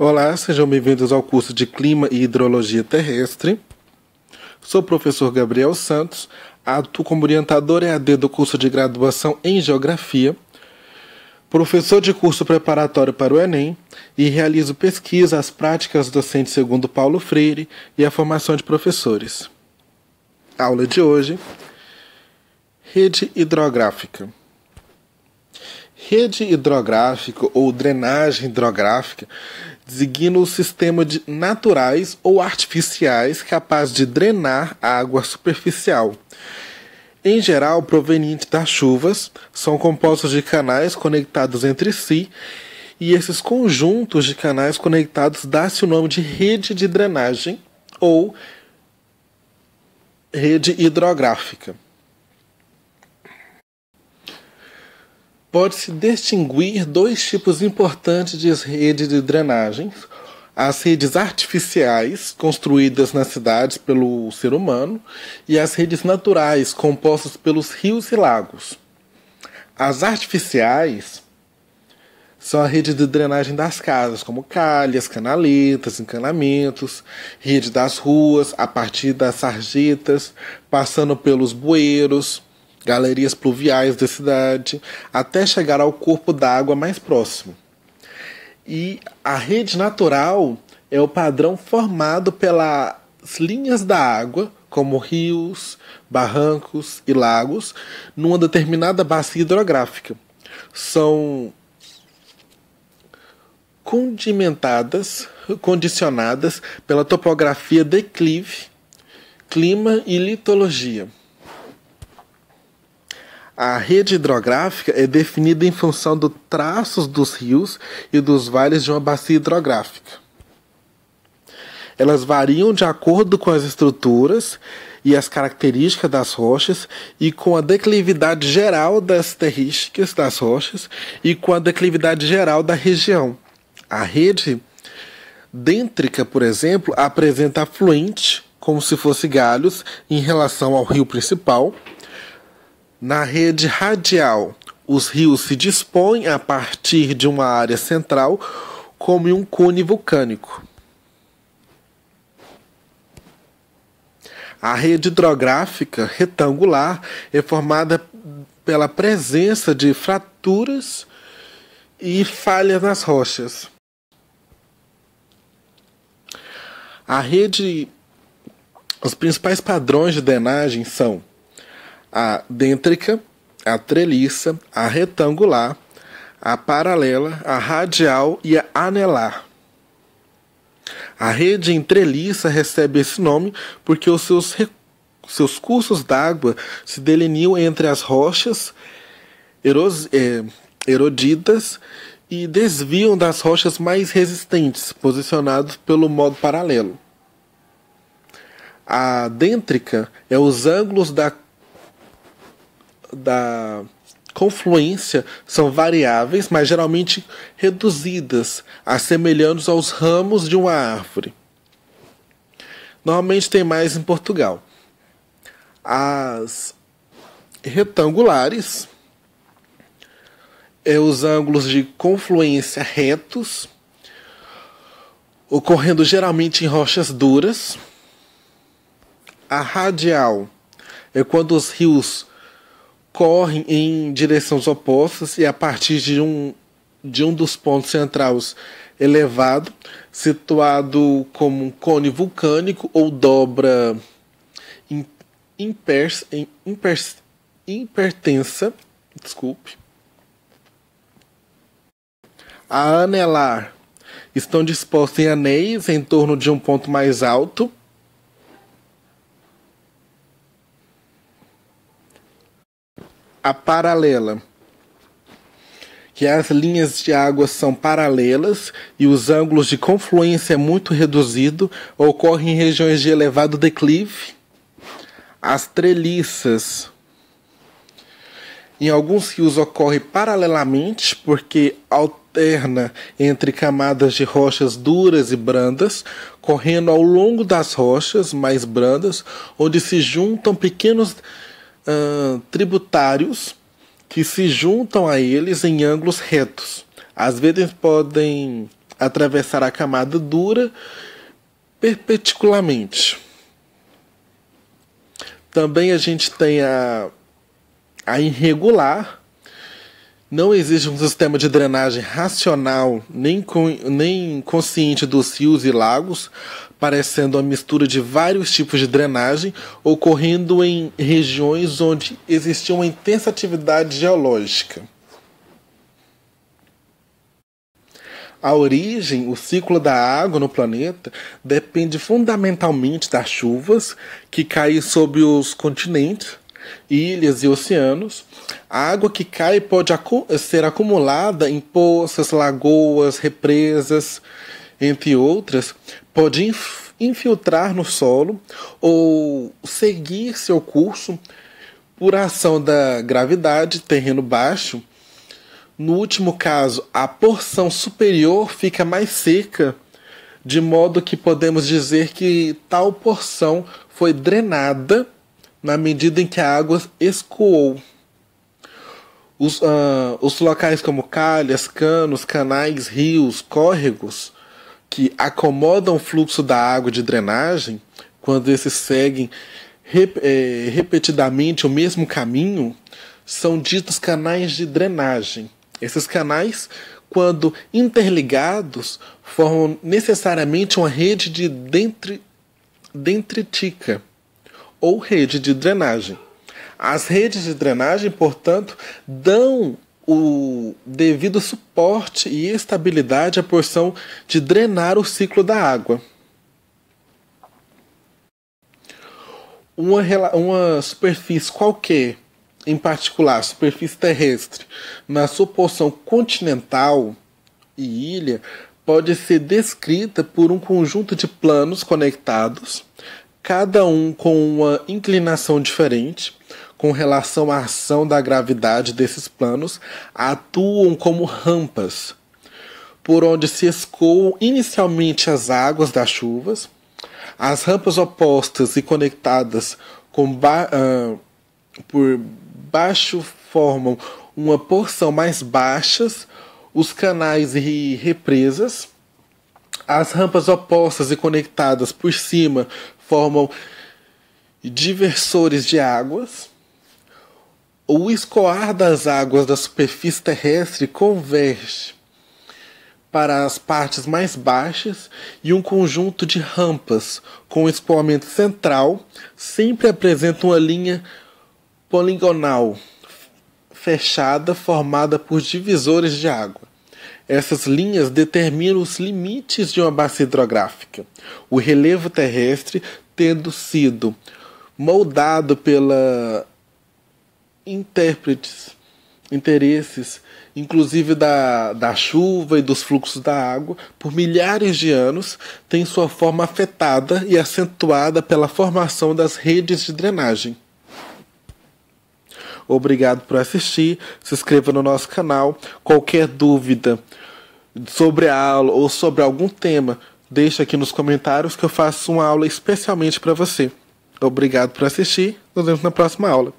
Olá, sejam bem-vindos ao curso de Clima e Hidrologia Terrestre. Sou o professor Gabriel Santos, atuo como orientador EAD do curso de graduação em Geografia, professor de curso preparatório para o Enem e realizo pesquisa às práticas docentes segundo Paulo Freire e a formação de professores. aula de hoje: Rede hidrográfica. Rede hidrográfica ou drenagem hidrográfica designa o sistema de naturais ou artificiais capaz de drenar a água superficial. Em geral, proveniente das chuvas, são compostos de canais conectados entre si, e esses conjuntos de canais conectados dá-se o nome de rede de drenagem ou rede hidrográfica. Pode-se distinguir dois tipos importantes de redes de drenagens: as redes artificiais, construídas nas cidades pelo ser humano, e as redes naturais, compostas pelos rios e lagos. As artificiais são a rede de drenagem das casas, como calhas, canaletas, encanamentos, rede das ruas, a partir das sarjetas, passando pelos bueiros galerias pluviais da cidade, até chegar ao corpo d'água mais próximo. E a rede natural é o padrão formado pelas linhas da água, como rios, barrancos e lagos, numa determinada bacia hidrográfica. São condimentadas, condicionadas pela topografia declive, clima e litologia. A rede hidrográfica é definida em função dos traços dos rios e dos vales de uma bacia hidrográfica. Elas variam de acordo com as estruturas e as características das rochas e com a declividade geral das terrísticas das rochas e com a declividade geral da região. A rede dêntrica, por exemplo, apresenta afluente como se fosse galhos em relação ao rio principal na rede radial, os rios se dispõem a partir de uma área central como um cone vulcânico. A rede hidrográfica retangular é formada pela presença de fraturas e falhas nas rochas. A rede. Os principais padrões de drenagem são a dêntrica, a treliça, a retangular, a paralela, a radial e a anelar. A rede entreliça recebe esse nome porque os seus, seus cursos d'água se delineiam entre as rochas eros, eh, erodidas e desviam das rochas mais resistentes, posicionadas pelo modo paralelo. A dêntrica é os ângulos da da confluência são variáveis, mas geralmente reduzidas, assemelhando aos ramos de uma árvore. Normalmente tem mais em Portugal. As retangulares é os ângulos de confluência retos, ocorrendo geralmente em rochas duras. A radial é quando os rios correm em direções opostas e a partir de um, de um dos pontos centrais elevado, situado como um cone vulcânico ou dobra impers, impertensa, desculpe, a anelar. Estão dispostos em anéis em torno de um ponto mais alto, a paralela, que as linhas de água são paralelas e os ângulos de confluência é muito reduzido, ocorrem em regiões de elevado declive. As treliças. Em alguns rios ocorre paralelamente, porque alterna entre camadas de rochas duras e brandas, correndo ao longo das rochas mais brandas, onde se juntam pequenos uh, tributários que se juntam a eles em ângulos retos. Às vezes podem atravessar a camada dura perpendicularmente. Também a gente tem a, a irregular, não existe um sistema de drenagem racional nem, nem consciente dos rios e lagos, parecendo a mistura de vários tipos de drenagem ocorrendo em regiões onde existia uma intensa atividade geológica. A origem, o ciclo da água no planeta, depende fundamentalmente das chuvas que caem sobre os continentes ilhas e oceanos. A água que cai pode acu ser acumulada em poças, lagoas, represas, entre outras, pode inf infiltrar no solo ou seguir seu curso por ação da gravidade, terreno baixo. No último caso, a porção superior fica mais seca, de modo que podemos dizer que tal porção foi drenada na medida em que a água escoou. Os, uh, os locais como calhas, canos, canais, rios, córregos, que acomodam o fluxo da água de drenagem, quando esses seguem rep é, repetidamente o mesmo caminho, são ditos canais de drenagem. Esses canais, quando interligados, formam necessariamente uma rede de dentri, dentritica ou rede de drenagem. As redes de drenagem, portanto, dão o devido suporte e estabilidade à porção de drenar o ciclo da água. Uma, uma superfície qualquer, em particular superfície terrestre, na sua porção continental e ilha, pode ser descrita por um conjunto de planos conectados cada um com uma inclinação diferente com relação à ação da gravidade desses planos, atuam como rampas, por onde se escoam inicialmente as águas das chuvas. As rampas opostas e conectadas com ba uh, por baixo formam uma porção mais baixas, os canais e represas. As rampas opostas e conectadas por cima formam diversores de águas. O escoar das águas da superfície terrestre converge para as partes mais baixas e um conjunto de rampas com escoamento central sempre apresenta uma linha poligonal fechada formada por divisores de água. Essas linhas determinam os limites de uma bacia hidrográfica. O relevo terrestre, tendo sido moldado pela intérpretes, interesses, inclusive da, da chuva e dos fluxos da água, por milhares de anos, tem sua forma afetada e acentuada pela formação das redes de drenagem. Obrigado por assistir. Se inscreva no nosso canal. Qualquer dúvida sobre a aula ou sobre algum tema, deixa aqui nos comentários que eu faço uma aula especialmente para você. Obrigado por assistir. Nos vemos na próxima aula.